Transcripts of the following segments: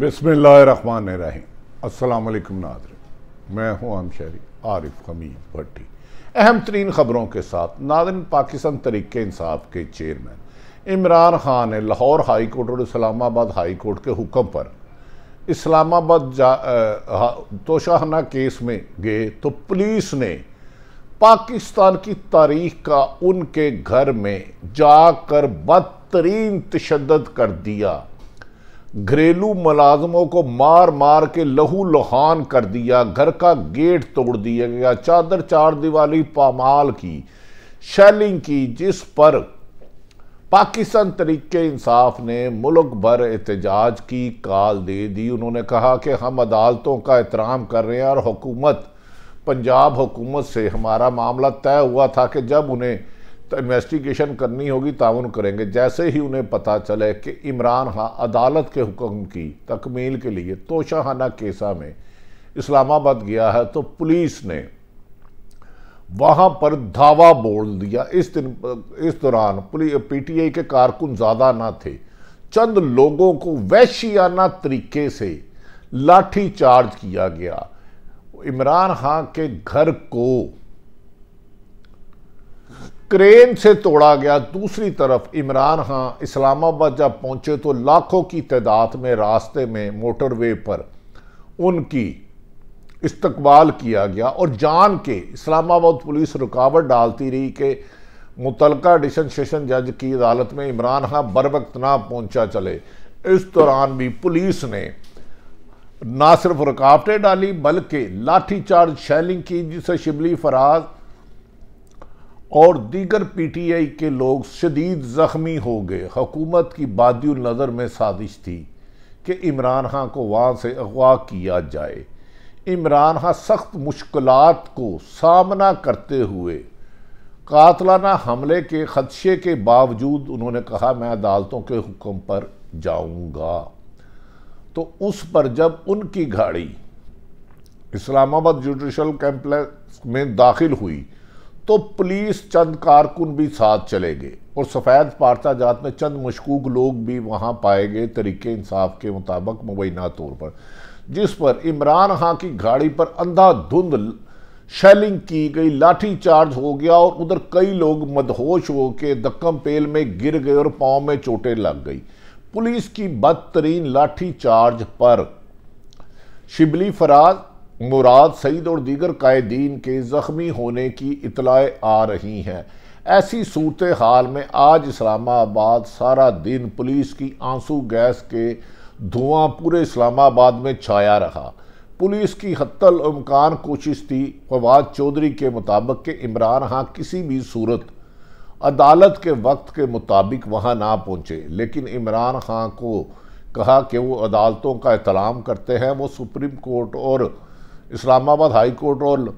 बसमिल अस्सलाम वालेकुम नाजर मैं हूँ आम शहरी आरिफ हमीद भट्टी अहम तरीन ख़बरों के साथ नादन पाकिस्तान तरीके इंसाफ के चेयरमैन इमरान खान ने लाहौर हाई कोर्ट और इस्लामाबाद हाई कोर्ट के हुक्म पर इस्लामाबाद तोशाहना केस में गए तो पुलिस ने पाकिस्तान की तारीख का उनके घर में जाकर बदतरीन तशद कर दिया घरेलू मुलाजमों को मार मार के लहू लुहान कर दिया घर का गेट तोड़ दिया गया चादर चार दिवाली पामाल की शेलिंग की जिस पर पाकिस्तान तरीके इंसाफ ने मुल्क भर एहतजाज की काल दे दी उन्होंने कहा कि हम अदालतों का एहतराम कर रहे हैं और हुकूमत पंजाब हुकूमत से हमारा मामला तय हुआ था कि जब उन्हें तो इन्वेस्टिगेशन करनी होगी ताउन करेंगे जैसे ही उन्हें पता चले कि इमरान खां अदालत के हुक्म की तकमील के लिए तोशाहाना केसा में इस्लामाबाद गया है तो पुलिस ने वहाँ पर धावा बोल दिया इस दिन इस दौरान पीटीआई के कारकुन ज़्यादा ना थे चंद लोगों को वैशियाना तरीके से लाठी चार्ज किया गया इमरान खां के घर को क्रेन से तोड़ा गया दूसरी तरफ इमरान खां इस्लामाबाद जब पहुंचे तो लाखों की तादाद में रास्ते में मोटरवे पर उनकी इस्तकबाल किया गया और जान के इस्लामाबाद पुलिस रुकावट डालती रही कि मुतलका एडिशन सेशन जज की अदालत में इमरान खां बर वक्त ना पहुंचा चले इस दौरान भी पुलिस ने ना सिर्फ रुकावटें डाली बल्कि लाठीचार्ज शैलिंग की जिसे शिबली फराज और दीगर पी टी आई के लोग शदीद ज़ख्मी हो गए हकूमत की बादी नज़र में साजिश थी कि इमरान खां को वहाँ से अगवा किया जाए इमरान खां सख्त मुश्किल को सामना करते हुए कातलाना हमले के खदशे के बावजूद उन्होंने कहा मैं अदालतों के हुक्म पर जाऊँगा तो उस पर जब उनकी गाड़ी इस्लामाबाद जुडिशल कैम्पलेक्स में दाखिल हुई तो पुलिस चंद कारकुन भी साथ चले गए और सफ़ेद पारसा जात में चंद मशकूक लोग भी वहाँ पाए गए तरीके इंसाफ के मुताबिक मुबैना तौर पर जिस पर इमरान खां की गाड़ी पर अंधाधुंध शेलिंग की गई लाठी चार्ज हो गया और उधर कई लोग मदहोश के दक्कम पेल में गिर गए और पाँव में चोटें लग गई पुलिस की बदतरीन लाठी चार्ज पर शिबली फराज मुराद सईद और दीगर कायदीन के ज़ख्मी होने की इतलाएँ आ रही हैं ऐसी सूरत हाल में आज इस्लामाबाद सारा दिन पुलिस की आंसू गैस के धुआं पूरे इस्लामाबाद में छाया रहा पुलिस की हतलमकान कोशिश थी फवाद चौधरी के मुताबिक कि इमरान हाँ किसी भी सूरत अदालत के वक्त के मुताबिक वहाँ ना पहुँचे लेकिन इमरान खां को कहा कि वो अदालतों का एहतराम करते हैं वो सुप्रीम कोर्ट और इस्लामाबाद हाई कोर्ट और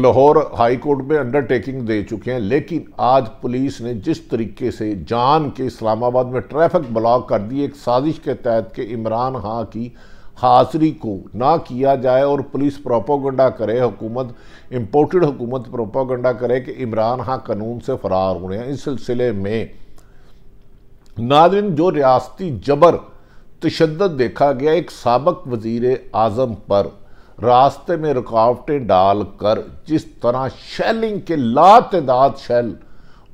लाहौर हाई कोर्ट में अंडरटेकिंग दे चुके हैं लेकिन आज पुलिस ने जिस तरीके से जान के इस्लामाबाद में ट्रैफिक ब्लॉक कर दी एक साजिश के तहत के इमरान खां की हाजिरी को ना किया जाए और पुलिस प्रोपोगंडा करे हुकूमत इम्पोर्टेड हुकूमत प्रोपोगंडा करे कि इमरान खां कानून से फरार हो रहे हैं इस सिलसिले में नादिन जो रियाती जबर तशद देखा गया एक सबक वज़ी आजम पर रास्ते में रुकावटें डालकर जिस तरह शैलिंग के लातदाद शैल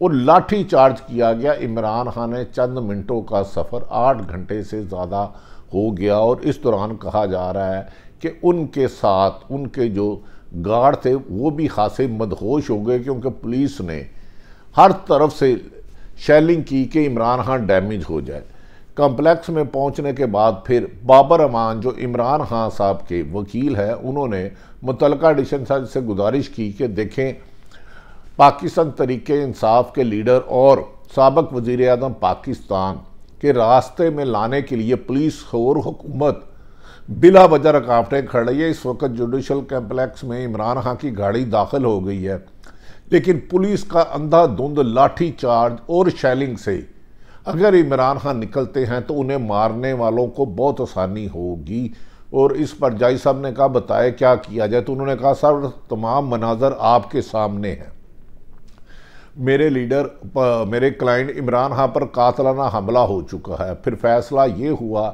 और लाठी चार्ज किया गया इमरान खान ने चंद मिनटों का सफ़र आठ घंटे से ज़्यादा हो गया और इस दौरान कहा जा रहा है कि उनके साथ उनके जो गार्ड थे वो भी खासे मदहोश हो गए क्योंकि पुलिस ने हर तरफ से शैलिंग की कि इमरान खान डैमेज हो जाए कॉम्प्लेक्स में पहुंचने के बाद फिर बाबर अमान जो इमरान खान साहब के वकील हैं उन्होंने मुतल डिशन साहब से गुजारिश की कि देखें पाकिस्तान तरीके इंसाफ के लीडर और सबक वज़ी अजम पाकिस्तान के रास्ते में लाने के लिए पुलिस और हुकूमत बिला वजह रुकावटें खड़ी है इस वक्त जुडिशल कम्प्लेक्स में इमरान खां की गाड़ी दाखिल हो गई है लेकिन पुलिस का अंधाधुंध लाठी चार्ज और शैलिंग से अगर इमरान खान निकलते हैं तो उन्हें मारने वालों को बहुत आसानी होगी और इस पर जाई साहब ने कहा बताए क्या किया जाए तो उन्होंने कहा सर तमाम मनाजर आपके सामने हैं मेरे लीडर मेरे क्लाइंट इमरान खां पर कातलाना हमला हो चुका है फिर फैसला ये हुआ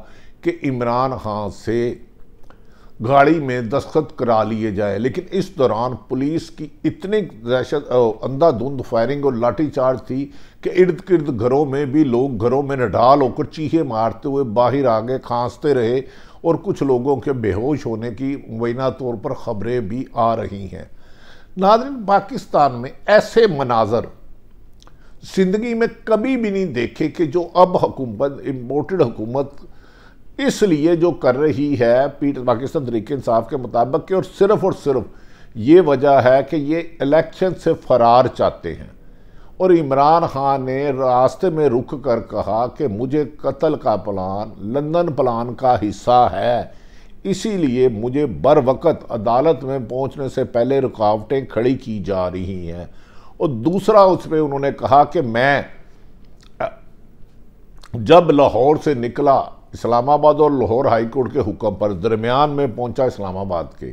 कि इमरान खां से गाड़ी में दस्खत करा लिए जाए लेकिन इस दौरान पुलिस की इतनी दहशत अंधाधुंध फायरिंग और लाठीचार्ज थी कि इर्द गिर्द घरों में भी लोग घरों में नडाल होकर चीहे मारते हुए बाहर आ गए खांसते रहे और कुछ लोगों के बेहोश होने की मुबैना तौर पर खबरें भी आ रही हैं नादरीन पाकिस्तान में ऐसे मनाजर ज़िंदगी में कभी भी नहीं देखे कि जो अब हुकूमत इम्पोर्टेड हुकूमत इसलिए जो कर रही है पीट पाकिस्तान तरीके इंसाफ के मुताबिक कि और सिर्फ और सिर्फ ये वजह है कि ये इलेक्शन से फरार चाहते हैं और इमरान खान ने रास्ते में रुक कर कहा कि मुझे कत्ल का प्लान लंदन प्लान का हिस्सा है इसीलिए मुझे बर वक्त अदालत में पहुंचने से पहले रुकावटें खड़ी की जा रही हैं और दूसरा उस पर उन्होंने कहा कि मैं जब लाहौर से निकला इस्लामाबाद और लाहौर हाईकोर्ट के हुक्म पर दरमियान में पहुंचा इस्लामाबाद के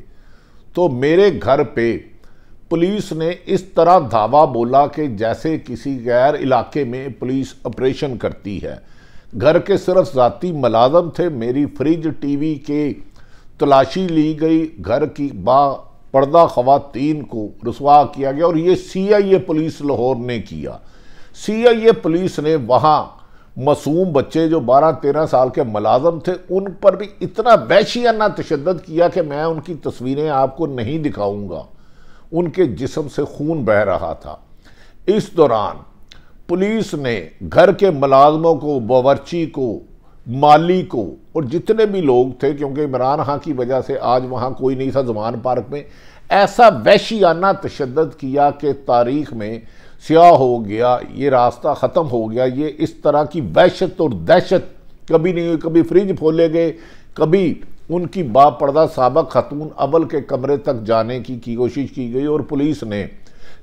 तो मेरे घर पे पुलिस ने इस तरह धावा बोला कि जैसे किसी गैर इलाके में पुलिस ऑपरेशन करती है घर के सिर्फ ज़ाती मुलाजम थे मेरी फ्रिज टीवी के तलाशी ली गई घर की बा पर्दा खवतिन को रसवा किया गया और ये सी आई ए पुलिस लाहौर ने किया सी आई ए पुलिस ने वहाँ मासूम बच्चे जो 12-13 साल के मुलाजम थे उन पर भी इतना वैशियाना तशद किया कि मैं उनकी तस्वीरें आपको नहीं दिखाऊंगा उनके जिसम से खून बह रहा था इस दौरान पुलिस ने घर के मुलाजमों को बावरची को माली को और जितने भी लोग थे क्योंकि इमरान खां की वजह से आज वहाँ कोई नहीं था जमान पार्क में ऐसा वैशियाना तशद किया कि तारीख में स्या हो गया ये रास्ता ख़त्म हो गया ये इस तरह की वहशत और दहशत कभी नहीं हुई कभी फ्रिज फोले गए कभी उनकी बापर्दा सबक खतून अबल के कमरे तक जाने की, की कोशिश की गई और पुलिस ने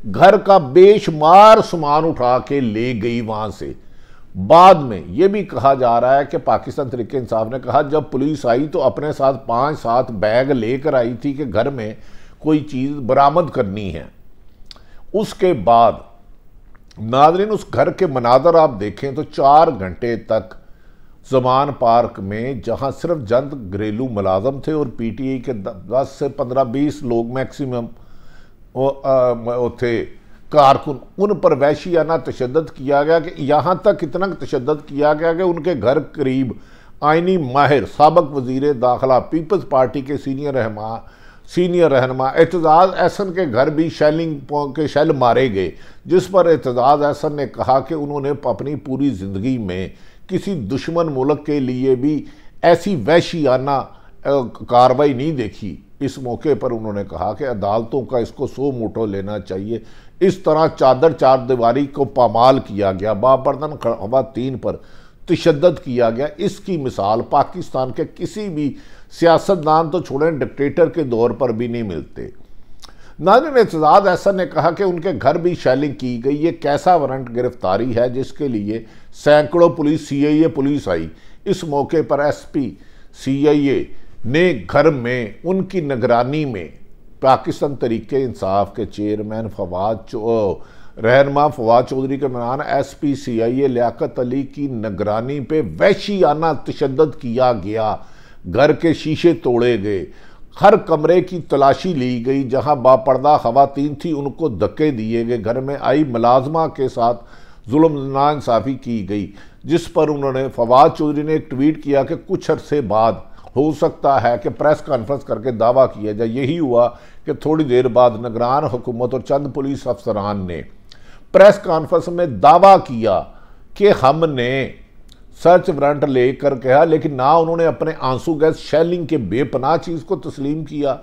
घर का बेशुमार सामान उठा के ले गई वहाँ से बाद में ये भी कहा जा रहा है कि पाकिस्तान तरीके इंसाफ ने कहा जब पुलिस आई तो अपने साथ पाँच सात बैग लेकर आई थी कि घर में कोई चीज़ बरामद करनी है उसके बाद नादरीन उस घर के मनाजर आप देखें तो चार घंटे तक जमान पार्क में जहां सिर्फ जंद घरेलू मुलाजम थे और पी टी आई के दस से पंद्रह बीस लोग मैक्सिमम थे कारकुन उन पर वैशियाना तशद किया गया कि यहाँ तक इतना तशद किया गया कि उनके घर करीब आइनी माहिर सबक वजीर दाखिला पीपल्स पार्टी के सीनियर रहमान सीनियर रहनमा एतजाज़ एहसन के घर भी शैलिंग के शैल मारे गए जिस पर एतजाज़ एहसन ने कहा कि उन्होंने अपनी पूरी ज़िंदगी में किसी दुश्मन मुल्क के लिए भी ऐसी वैशियाना कार्रवाई नहीं देखी इस मौके पर उन्होंने कहा कि अदालतों का इसको सो मोटो लेना चाहिए इस तरह चादर चार दीवारी को पामाल किया गया बाबरदन तीन पर तशद किया गया इसकी मिसाल पाकिस्तान के किसी भी सियासतदान तो छोड़ें डिक्टेटर के दौर पर भी नहीं मिलते नाजिन एतजाद ऐसा ने कहा कि उनके घर भी शैलिंग की गई ये कैसा वारंट गिरफ्तारी है जिसके लिए सैकड़ों police C I A police आई इस मौके पर एस पी सी आई ए ने घर में उनकी निगरानी में पाकिस्तान तरीके इंसाफ के चेयरमैन फवाद रहनमा फवाद चौधरी के मनान S P C I A Liaqat Ali की निगरानी पर वैशियाना तशद किया गया घर के शीशे तोड़े गए हर कमरे की तलाशी ली गई जहां बापर्दा खातन थी उनको धक्के दिए गए घर में आई मुलाजमा के साथ जुल्म नाानसाफ़ी की गई जिस पर उन्होंने फवाद चौधरी ने एक ट्वीट किया कि कुछ अरसे बाद हो सकता है कि प्रेस कॉन्फ्रेंस करके दावा किया जाए यही हुआ कि थोड़ी देर बाद नगरान हुकूमत और चंद पुलिस अफसरान ने प्रेस कॉन्फ्रेंस में दावा किया कि हमने सर्च वारंट लेकर कहा लेकिन ना उन्होंने अपने आंसू गैस शैलिंग के बेपनाह चीज़ को तस्लीम किया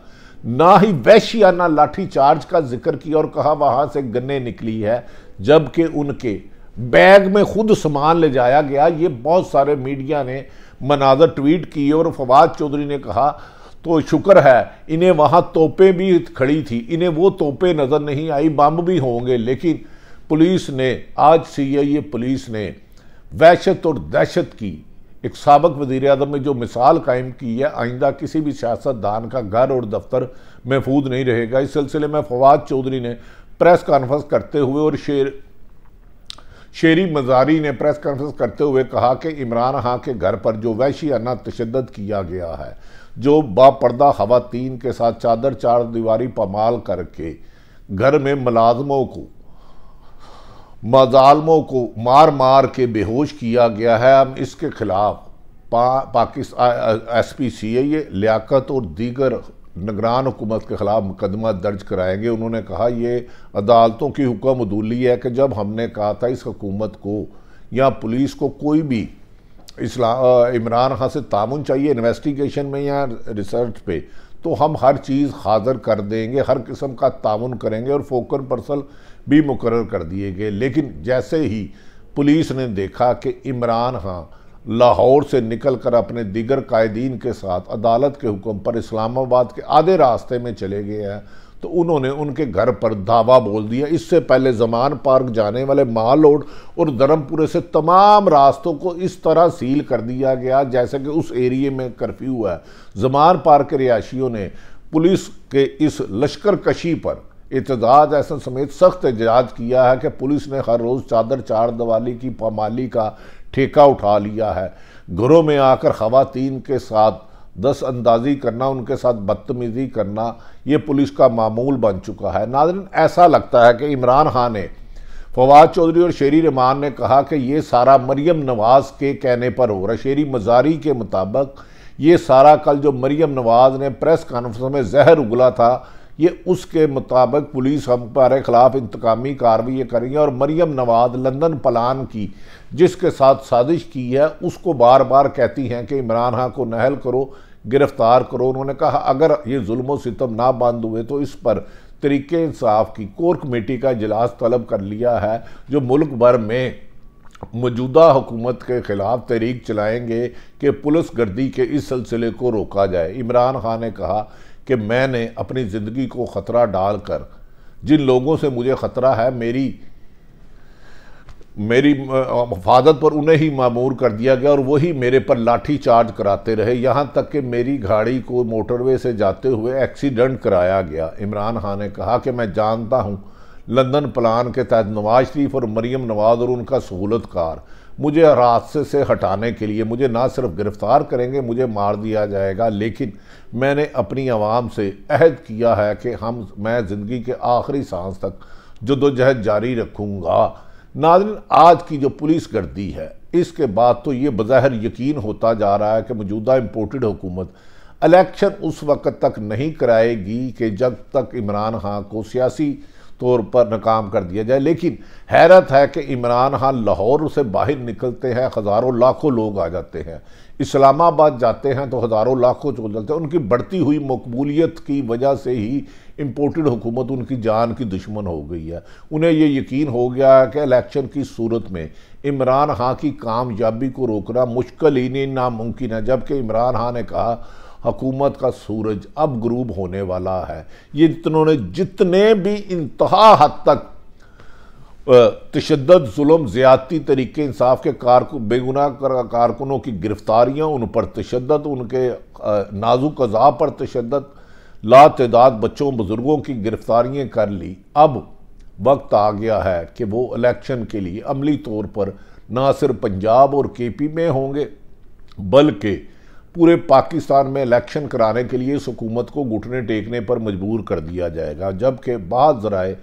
ना ही वैशियाना लाठीचार्ज का जिक्र किया और कहा वहाँ से गन्ने निकली है जबकि उनके बैग में खुद सामान ले जाया गया ये बहुत सारे मीडिया ने मनाजर ट्वीट किए और फवाद चौधरी ने कहा तो शुक्र है इन्हें वहाँ तोपें भी खड़ी थी इन्हें वो तोपें नज़र नहीं आई बम भी होंगे लेकिन पुलिस ने आज सी आई ए पुलिस ने वहशत और दहशत की एक सबक वजीर अजम ने जो मिसाल कायम की है आइंदा किसी भी सियासतदान का घर और दफ्तर महफूज नहीं रहेगा इस सिलसिले में फवाद चौधरी ने प्रेस कॉन्फ्रेंस करते हुए और शेर शेरी मजारी ने प्रेस कॉन्फ्रेंस करते हुए कहा कि इमरान खां के घर पर जो वैशियाना तशद किया गया है जो बापर्दा खातन के साथ चादर चार दीवारी पमाल करके घर में मुलाजमों को मजालमों को मार मार के बेहोश किया गया है हम इसके खिलाफ पा Pakistan S P C A Liaqat और दीगर निगरान हुकूमत के ख़िलाफ़ मुकदमा दर्ज कराएंगे उन्होंने कहा ये अदालतों की हुक्म अदूली है कि जब हमने कहा था इस हकूमत को या पुलिस को कोई भी इस्लाम इमरान खान से तामन चाहिए इन्वेस्टिगेशन में या रिसर्च पे तो हम हर चीज़ हाजिर कर देंगे हर किस्म का ताउन करेंगे और फोकन पर्सल भी मुकर कर दिए गए लेकिन जैसे ही पुलिस ने देखा कि इमरान खां हाँ लाहौर से निकल कर अपने दिगर कायदीन के साथ अदालत के हुक्म पर इस्लामाबाद के आधे रास्ते में चले गए हैं तो उन्होंने उनके घर पर धावा बोल दिया इससे पहले जमान पार्क जाने वाले मालोड और धर्मपुरे से तमाम रास्तों को इस तरह सील कर दिया गया जैसे कि उस एरिए में कर्फ्यू है जमान पार्क के रिहायशियों ने पुलिस के इस लश्कर कशी पर एतजाज ऐसा समेत सख्त एजाज किया है कि पुलिस ने हर रोज़ चादर चार दवाली की पमाली का ठेका उठा लिया है घरों में आकर खातन के साथ दस अंदाजी करना उनके साथ बदतमीजी करना ये पुलिस का मामूल बन चुका है नाजरन ऐसा लगता है कि इमरान खान ने फवाद चौधरी और शेरी रहमान ने कहा कि ये सारा मरियम नवाज़ के कहने पर हो रहा है शेरी मजारी के मुताबिक ये सारा कल जो मरियम नवाज़ ने प्रेस कॉन्फ्रेंस में जहर उगला था ये उसके मुताबिक पुलिस हमारे ख़िलाफ़ इंतकामी कार्रवाई करेंगे और मरियम नवाज लंदन पलान की जिसके साथ साजिश की है उसको बार बार कहती हैं कि इमरान खां को नहल करो गिरफ्तार करो उन्होंने कहा अगर ये जुल्म सितम ना बंद हुए तो इस पर तरीके इंसाफ की कोर कमेटी का इजलास तलब कर लिया है जो मुल्क भर में मौजूदा हुकूमत के ख़िलाफ़ तहरीक चलाएंगे कि पुलिस गर्दी के इस सिलसिले को रोका जाए इमरान खान ने कहा कि मैंने अपनी ज़िंदगी को ख़तरा डालकर जिन लोगों से मुझे ख़तरा है मेरी मेरी हफाजत पर उन्हें ही मामूर कर दिया गया और वही मेरे पर लाठी चार्ज कराते रहे यहाँ तक कि मेरी गाड़ी को मोटरवे से जाते हुए एक्सीडेंट कराया गया इमरान खान ने कहा कि मैं जानता हूँ लंदन प्लान के तहत नवाज शरीफ और मरीम नवाज और उनका सहूलत कार मुझे रास्ते से हटाने के लिए मुझे ना सिर्फ गिरफ़्तार करेंगे मुझे मार दिया जाएगा लेकिन मैंने अपनी आवाम से अहद किया है कि हम मैं ज़िंदगी के आखिरी सांस तक जदोजहद जारी रखूँगा नाजन आज की जो पुलिस गर्दी है इसके बाद तो ये बज़ाहिर यकीन होता जा रहा है कि मौजूदा इम्पोर्टेड हुकूमत इलेक्शन उस वक्त तक नहीं कराएगी कि जब तक इमरान खान को सियासी तौर पर नाकाम कर दिया जाए लेकिन हैरत है कि इमरान खान लाहौर से बाहर निकलते हैं हज़ारों लाखों लोग आ जाते हैं इस्लामाबाद जाते हैं तो हज़ारों लाखों चल जाते हैं उनकी बढ़ती हुई मकबूलियत की वजह से ही इम्पोर्टेड हुकूमत उनकी जान की दुश्मन हो गई है उन्हें ये यकीन हो गया है कि इलेक्शन की सूरत में इमरान खां की कामयाबी को रोकना मुश्किल ही नहीं नामुमकिन है जबकि इमरान खां ने कहा हकूमत का सूरज अब ग्रूब होने वाला है ये इन्होंने जितने भी इंतहा हद तक तशद जुलम ज़्यादती तरीके इंसाफ के कारकुन बेगुनाह कारकुनों की गिरफ्तारियाँ उन पर तशद उनके नाजुक अज़ा पर तशद ला तदाद बच्चों बुज़ुर्गों की गिरफ्तारियाँ कर ली अब वक्त आ गया है कि वो इलेक्शन के लिए अमली तौर पर ना सिर्फ पंजाब और के पी में होंगे बल्कि पूरे पाकिस्तान में इलेक्शन कराने के लिए इस हुकूमत को घुटने टेकने पर मजबूर कर दिया जाएगा जबकि बाद ज़राए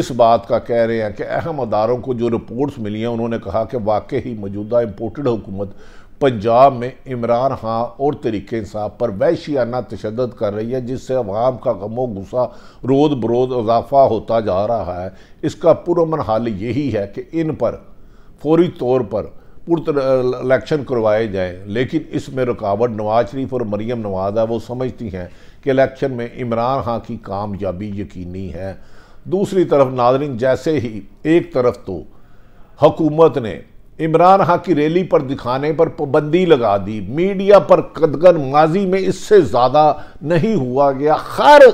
इस बात का कह रहे हैं कि अहम अदारों को जो रिपोर्ट्स मिली हैं उन्होंने कहा कि वाकई ही मौजूदा इम्पोर्टेड हुकूमत पंजाब में इमरान खां और तरीके इंसाफ पर वैशियाना तशद कर रही है जिससे अवाम का गमो गुस्सा रोद बरोद इजाफा होता जा रहा है इसका पुरमन हाल यही है कि इन पर फौरी तौर पर पुरत इलेक्शन करवाए जाएँ लेकिन इसमें रुकावट नवाज शरीफ और मरीम नवाज है वो समझती हैं कि इलेक्शन में इमरान खां की कामयाबी यकीनी है दूसरी तरफ नादरिन जैसे ही एक तरफ तो हकूमत ने इमरान खां की रैली पर दिखाने पर पाबंदी लगा दी मीडिया पर कदगर माजी में इससे ज़्यादा नहीं हुआ गया हर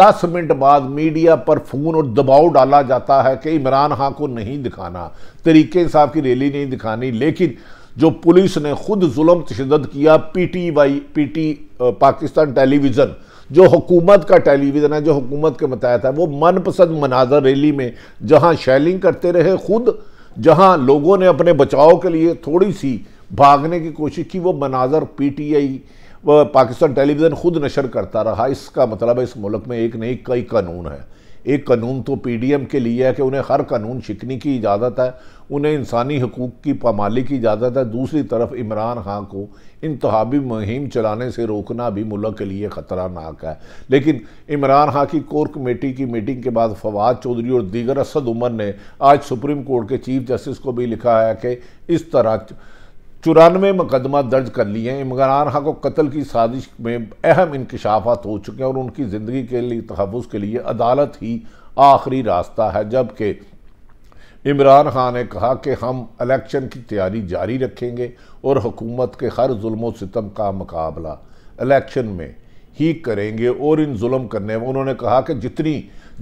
दस मिनट बाद मीडिया पर फ़ोन और दबाव डाला जाता है कि इमरान खां को नहीं दिखाना तरीके साहब की रैली नहीं दिखानी लेकिन जो पुलिस ने खुद जुल्म तशद किया P T V P T Pakistan television जो हुकूमत का टेलीविज़न है जो हुकूमत के मतहत है वो मनपसंद मनाजर रैली में जहाँ शैलिंग करते रहे खुद जहां लोगों ने अपने बचाव के लिए थोड़ी सी भागने की कोशिश की वो मनाजर पीटीआई पाकिस्तान टेलीविज़न खुद नशर करता रहा इसका मतलब है इस मुल्क में एक नहीं कई कानून है एक कानून तो पीडीएम के लिए है कि उन्हें हर कानून शिकनी की इजाज़त है उन्हें इंसानी हकूक़ की पामाली की इजाज़त है दूसरी तरफ इमरान खां को इंतबी मुहिम चलाने से रोकना भी मुल्क के लिए ख़तरनाक है लेकिन इमरान खां की कोर कमेटी की मीटिंग के बाद फवाद चौधरी और दीगर असद उमर ने आज सुप्रीम कोर्ट के चीफ जस्टिस को भी लिखा है कि इस तरह चौरानवे मुकदमा दर्ज कर लिए हैं इमरान खां को कत्ल की साजिश में अहम इंकशाफात हो चुके हैं और उनकी ज़िंदगी के लिए तहफ़ के लिए अदालत ही आखिरी रास्ता है जबकि इमरान खान ने कहा कि हम इलेक्शन की तैयारी जारी रखेंगे और हुकूमत के हर जुल्म सितम का मुकाबला इलेक्शन में ही करेंगे और इन म करने में उन्होंने कहा कि जितनी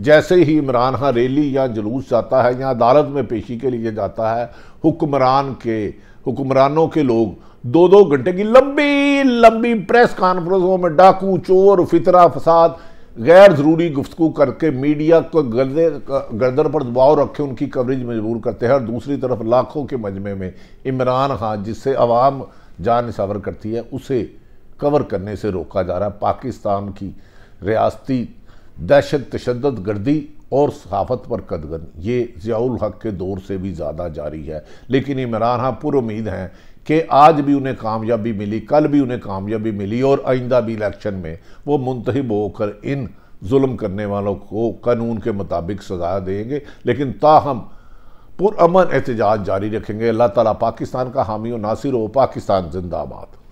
जैसे ही इमरान खान रैली या जुलूस जाता है या अदालत में पेशी के लिए जाता है हुक्मरान के हुक्मरानों के लोग दो दो घंटे की लंबी लंबी प्रेस कॉन्फ्रेंसों में डाकू चोर फितरा फसाद गैर ज़रूरी गुफ्तु करके मीडिया को गर्दे गर्दन पर दबाव रखे उनकी कवरेज मजबूर करते हैं और दूसरी तरफ लाखों के मजमे में इमरान खान जिससे अवाम जान निसावर करती है उसे कवर करने से रोका जा रहा है पाकिस्तान की रियासती दहशत तशद गर्दी और सहाफत पर कदगन ये ज़ियाउल हक के दौर से भी ज़्यादा जारी है लेकिन इमरान हाँ पुरुद हैं कि आज भी उन्हें कामयाबी मिली कल भी उन्हें कामयाबी मिली और आइंदा भी इलेक्शन में वो मुंतब होकर इन जुल्म करने वालों को कानून के मुताबिक सजा देंगे लेकिन ताहम पुरान एहतजाज जारी रखेंगे अल्लाह ताली पाकिस्तान का हामी नासिर हो पाकिस्तान जिंदाबाद